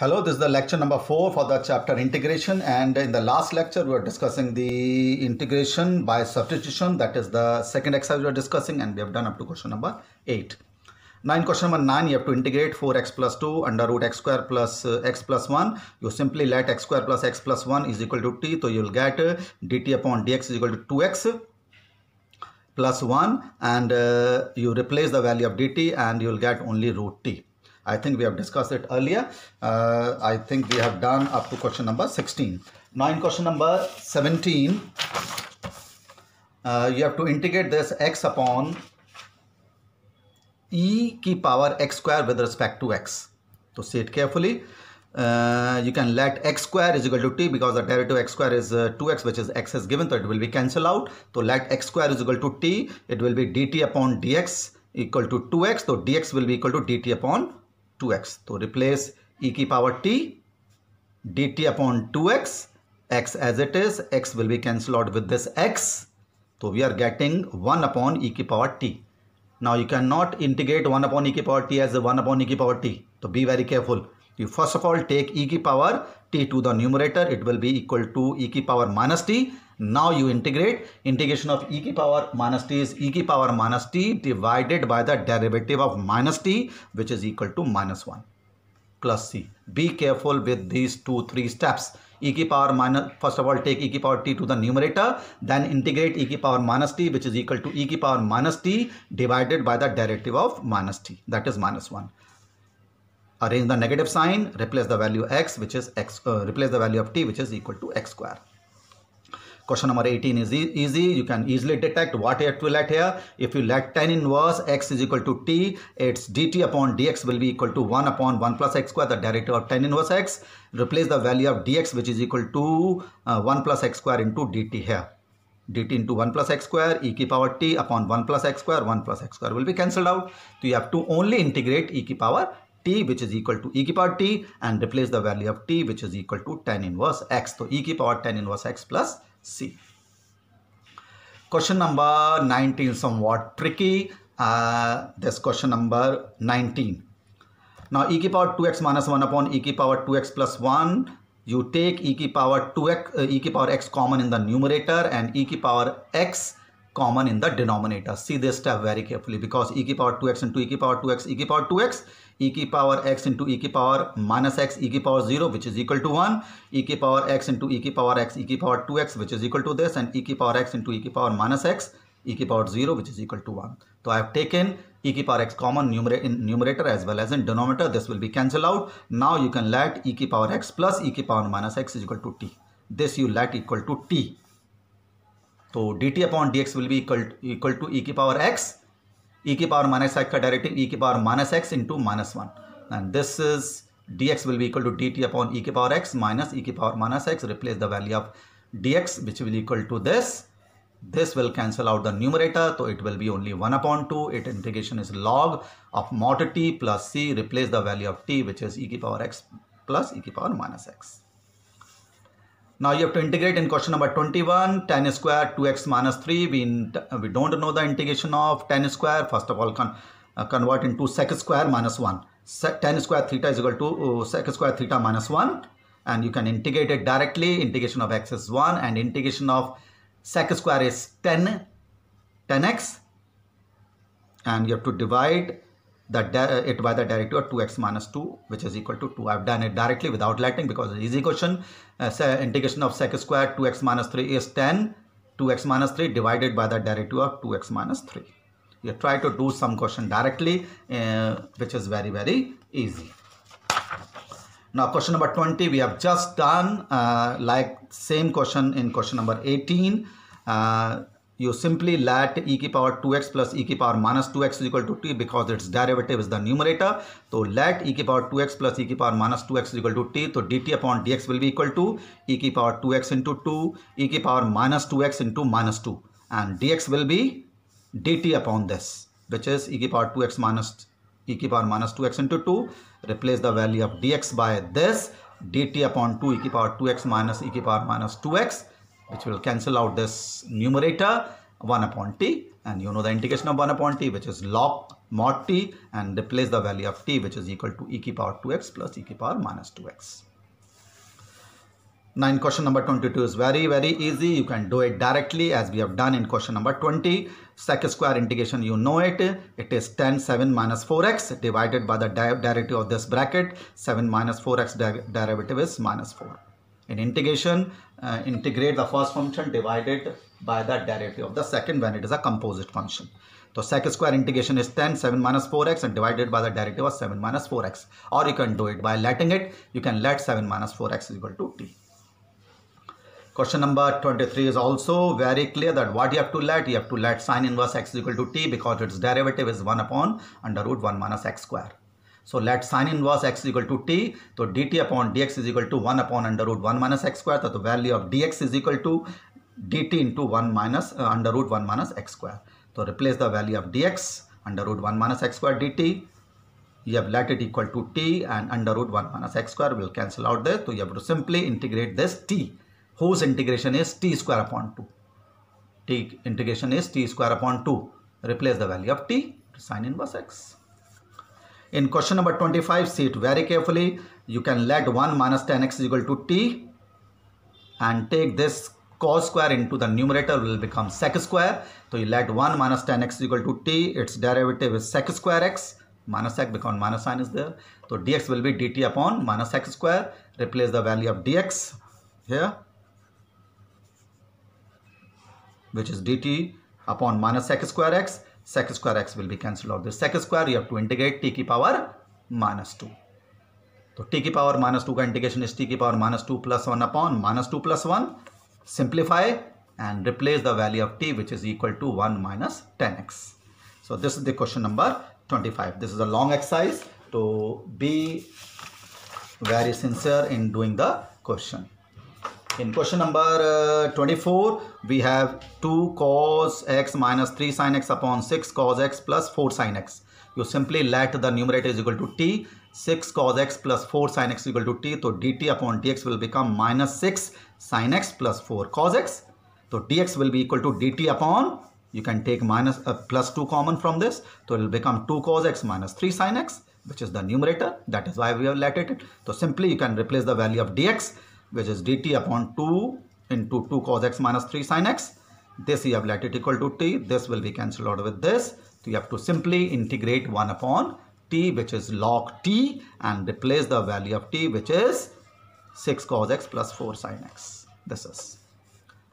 Hello, this is the lecture number 4 for the chapter integration and in the last lecture we were discussing the integration by substitution that is the second exercise we are discussing and we have done up to question number 8. Now in question number 9 you have to integrate 4x plus 2 under root x square plus uh, x plus 1. You simply let x square plus x plus 1 is equal to t so you will get uh, dt upon dx is equal to 2x plus 1 and uh, you replace the value of dt and you will get only root t. I think we have discussed it earlier. Uh, I think we have done up to question number 16. Now in question number 17, uh, you have to integrate this x upon e ki power x square with respect to x. So see it carefully. Uh, you can let x square is equal to t because the derivative x square is uh, 2x which is x is given so it will be cancelled out. So let x square is equal to t it will be dt upon dx equal to 2x so dx will be equal to dt upon 2x. So replace e की power t dt upon 2x x as it is x will be cancelled out with this x. So we are getting 1 upon e की power t. Now you cannot integrate 1 upon e की power t as 1 upon e की power t. So be very careful you first of all take e ki power t to the numerator it will be equal to e ki power minus t now you integrate integration of e ki power minus t is e ki power minus t divided by the derivative of minus t which is equal to minus 1 plus c be careful with these two three steps e ki power minus first of all take e ki power t to the numerator then integrate e ki power minus t which is equal to e ki power minus t divided by the derivative of minus t that is minus 1 arrange the negative sign replace the value x which is x uh, replace the value of t which is equal to x square question number 18 is e easy you can easily detect what it will at here if you let 10 inverse x is equal to t its dt upon dx will be equal to 1 upon 1 plus x square the derivative of 10 inverse x replace the value of dx which is equal to uh, 1 plus x square into dt here dt into 1 plus x square e ki power t upon 1 plus x square 1 plus x square will be cancelled out so you have to only integrate e ki power t which is equal to e की power t and replace the value of t which is equal to tan inverse x. तो e की power tan inverse x plus c. Question number 19 somewhat tricky. Uh, this question number 19. Now e की power 2x minus 1 upon e की power 2x plus 1. You take e की power 2x uh, e की power x common in the numerator and e की power x common in the denominator. See this step very carefully because e to power 2x into e to power 2x, e to power 2x, e to power x into e to power minus x, e to power 0 which is equal to 1, e to power x into e to power x, e to power 2x which is equal to this and e to power x into e to power minus x e to power 0 which is equal to 1. So I have taken e to power x common in numerator as well as in denominator. This will be cancelled out. Now you can let e to power x plus e to power minus x is equal to t. This you let equal to t. तो dt upon D will be equal equal to E की power x e की power minus x का directive e की power minus x into minus one and this is dx will be equal to dt upon e की power x minus e की power minus x replace the value of dx which will equal to this this will cancel out the numerator so it will be only 1 upon 2 its integration is log of mod t plus c replace the value of t which is e की power x plus e की power minus x now you have to integrate in question number 21, tan square 2x minus 3. We, we don't know the integration of tan square. First of all, con uh, convert into sec square minus 1. tan square theta is equal to uh, sec square theta minus 1. And you can integrate it directly. Integration of x is 1 and integration of sec square is 10, 10x. And you have to divide the uh, it by the derivative of 2x minus 2 which is equal to 2 i've done it directly without letting because it's easy question uh, integration of sec square 2x minus 3 is 10 2x minus 3 divided by the derivative of 2x minus 3 you try to do some question directly uh, which is very very easy now question number 20 we have just done uh, like same question in question number 18 uh, you simply let e की power 2x plus e की power minus 2x is equal to t because its derivative is the numerator तो let e की power 2x plus e की power minus 2x is equal to t तो dt upon dx will be equal to e की power 2x into 2 e की power minus 2x into minus 2 and dx will be dt upon this which is e की power 2x minus e की power minus 2x into 2 replace the value of dx by this dt upon 2 e की power 2x minus e की power minus 2x which will cancel out this numerator 1 upon t and you know the integration of 1 upon t which is log mod t and replace the value of t which is equal to e to power 2x plus e to power minus 2x. 9 question number 22 is very very easy you can do it directly as we have done in question number 20 sec square integration you know it it is 10 7 minus 4x divided by the di derivative of this bracket 7 minus 4x derivative is minus 4 in integration, uh, integrate the first function divided by the derivative of the second when it is a composite function. So sec square integration is 10, 7 minus 4x and divided by the derivative of 7 minus 4x. Or you can do it by letting it, you can let 7 minus 4x is equal to t. Question number 23 is also very clear that what you have to let, you have to let sine inverse x is equal to t because its derivative is 1 upon under root 1 minus x square. So let sine inverse x equal to t. So dt upon dx is equal to 1 upon under root 1 minus x square. So the value of dx is equal to dt into 1 minus uh, under root 1 minus x square. So replace the value of dx under root 1 minus x square dt. You have let it equal to t and under root 1 minus x square will cancel out there. So you have to simply integrate this t whose integration is t square upon 2. t integration is t square upon 2. Replace the value of t to sine inverse x. In question number 25, see it very carefully. You can let 1 minus 10x is equal to t and take this cos square into the numerator will become sec square. So you let 1 minus 10x is equal to t. Its derivative is sec square x minus x because minus sign is there. So dx will be dt upon minus x square. Replace the value of dx here which is dt upon minus x square x sec square x will be cancelled out. This sec square you have to integrate t power minus 2. So t power minus 2 ka integration is t power minus 2 plus 1 upon minus 2 plus 1. Simplify and replace the value of t which is equal to 1 minus 10x. So this is the question number 25. This is a long exercise. So be very sincere in doing the question. In question number uh, 24, we have 2 cos x minus 3 sin x upon 6 cos x plus 4 sin x. You simply let the numerator is equal to t. 6 cos x plus 4 sin x equal to t. So dt upon dx will become minus 6 sin x plus 4 cos x. So dx will be equal to dt upon, you can take minus uh, plus 2 common from this. So it will become 2 cos x minus 3 sin x which is the numerator. That is why we have let it. So simply you can replace the value of dx which is dt upon 2 into 2 cos x minus 3 sin x. This you have let it equal to t. This will be cancelled out with this. So you have to simply integrate 1 upon t which is log t and replace the value of t which is 6 cos x plus 4 sin x. This is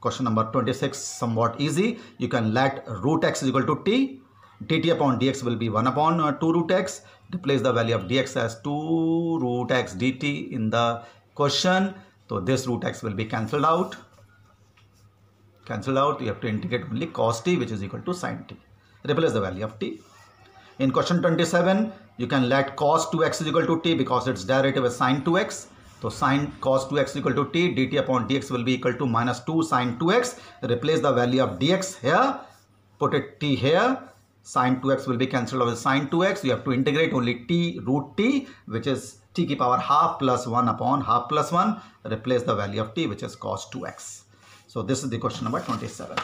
question number 26 somewhat easy. You can let root x is equal to t. dt upon dx will be 1 upon uh, 2 root x. Replace the value of dx as 2 root x dt in the question so this root x will be cancelled out. Cancelled out, you have to integrate only cos t which is equal to sin t. Replace the value of t. In question 27, you can let cos 2x is equal to t because its derivative is sin 2x. So sin cos 2x equal to t, dt upon dx will be equal to minus 2 sin 2x. Replace the value of dx here, put it t here. Sin 2x will be cancelled out with sin 2x. You have to integrate only t root t which is t की power half plus 1 upon half plus 1 replace the value of t which is cos 2x. So this is the question number 27.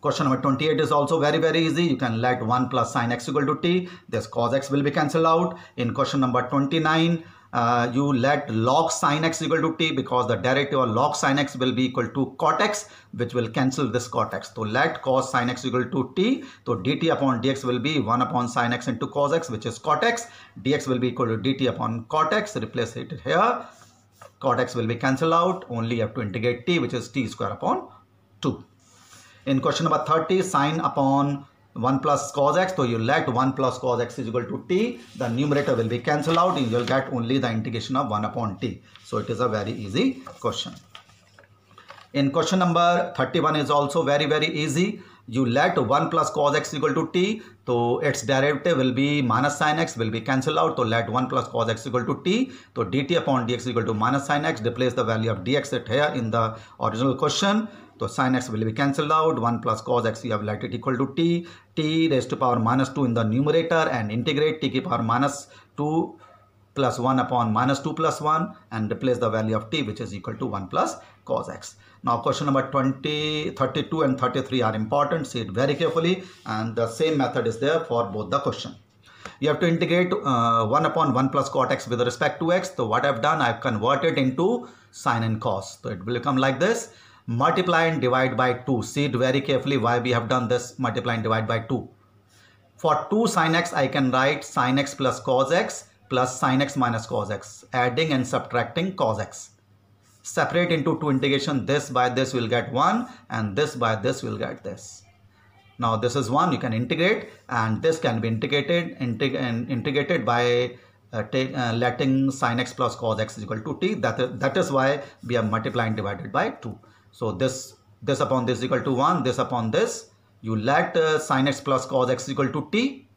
Question number 28 is also very very easy. You can let 1 plus sine x equal to t. This cos x will be cancelled out. In question number 29 uh, you let log sin x equal to t because the derivative of log sin x will be equal to cot x which will cancel this cot x. So let cos sin x equal to t. So dt upon dx will be 1 upon sin x into cos x which is cot x. dx will be equal to dt upon cot x. Replace it here. Cot x will be cancelled out. Only you have to integrate t which is t square upon 2. In question number 30 sin upon 1 plus cos x so you let 1 plus cos x is equal to t the numerator will be cancelled out and you'll get only the integration of 1 upon t so it is a very easy question in question number 31 is also very very easy you let 1 plus cos x equal to t so its derivative will be minus sin x will be cancelled out so let 1 plus cos x equal to t so dt upon dx equal to minus sin x replace the value of dx it here in the original question so sin x will be cancelled out 1 plus cos x you have let it equal to t t raised to power minus 2 in the numerator and integrate t to power minus 2 plus 1 upon minus 2 plus 1 and replace the value of t which is equal to 1 plus cos x. Now question number 20, 32 and 33 are important. See it very carefully and the same method is there for both the question. You have to integrate uh, 1 upon 1 plus cot x with respect to x. So what I've done, I've converted into sine and cos. So it will become like this multiply and divide by 2. See it very carefully why we have done this multiply and divide by 2. For 2 sin x, I can write sin x plus cos x plus sin x minus cos x, adding and subtracting cos x. Separate into two integration, this by this will get 1 and this by this will get this. Now this is 1, you can integrate and this can be integrated, integ integrated by uh, take, uh, letting sin x plus cos x is equal to t. That, that is why we have multiplied and divided by 2. So this this upon this equal to 1, this upon this. You let uh, sine x plus cos x equal to t.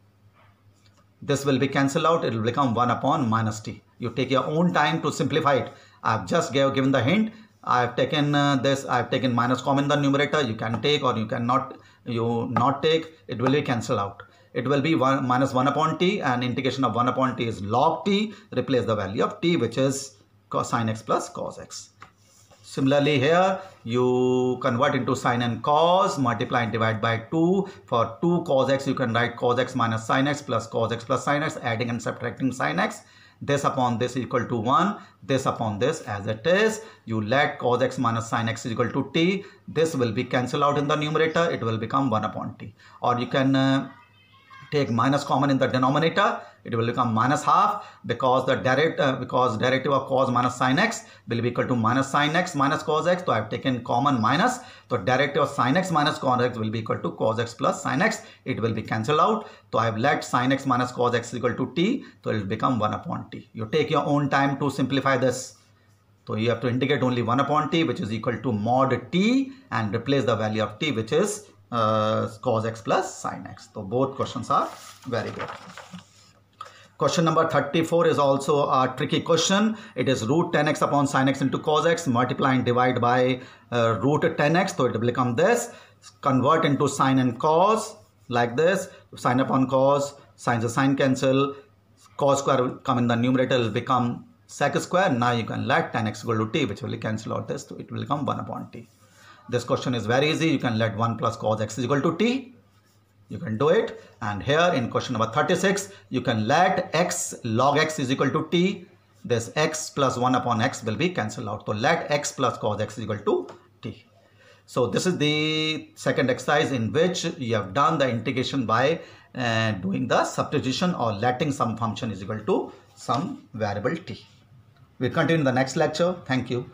This will be cancelled out. It will become 1 upon minus t. You take your own time to simplify it. I have just gave, given the hint. I have taken uh, this. I have taken minus common the numerator. You can take or you cannot. You not take. It will be cancelled out. It will be 1 minus 1 upon t and integration of 1 upon t is log t. Replace the value of t which is cos x plus cos x. Similarly here you convert into sine and cos multiply and divide by 2 for 2 cos x you can write cos x minus sine x plus cos x plus sine x adding and subtracting sine x this upon this equal to 1 this upon this as it is you let cos x minus sine x is equal to t this will be cancelled out in the numerator it will become 1 upon t or you can uh, take minus common in the denominator it will become minus half because the direct uh, because derivative of cos minus sine x will be equal to minus sine x minus cos x so i have taken common minus so derivative of sine x minus cos x will be equal to cos x plus sine x it will be cancelled out so i have let sine x minus cos x equal to t so it will become 1 upon t you take your own time to simplify this so you have to integrate only 1 upon t which is equal to mod t and replace the value of t which is uh, cos x plus sin x. So both questions are very good. Question number 34 is also a tricky question. It is root 10x upon sin x into cos x multiplying divide by uh, root 10x. So it will become this. Convert into sin and cos like this. Sin upon cos, signs the sin cancel. Cos square will come in the numerator will become sec square. Now you can let 10x equal to t which will cancel out this. So it will become 1 upon t. This question is very easy. You can let 1 plus cos x is equal to t. You can do it. And here in question number 36, you can let x log x is equal to t. This x plus 1 upon x will be cancelled out. So let x plus cos x is equal to t. So this is the second exercise in which you have done the integration by uh, doing the substitution or letting some function is equal to some variable t. We continue in the next lecture. Thank you.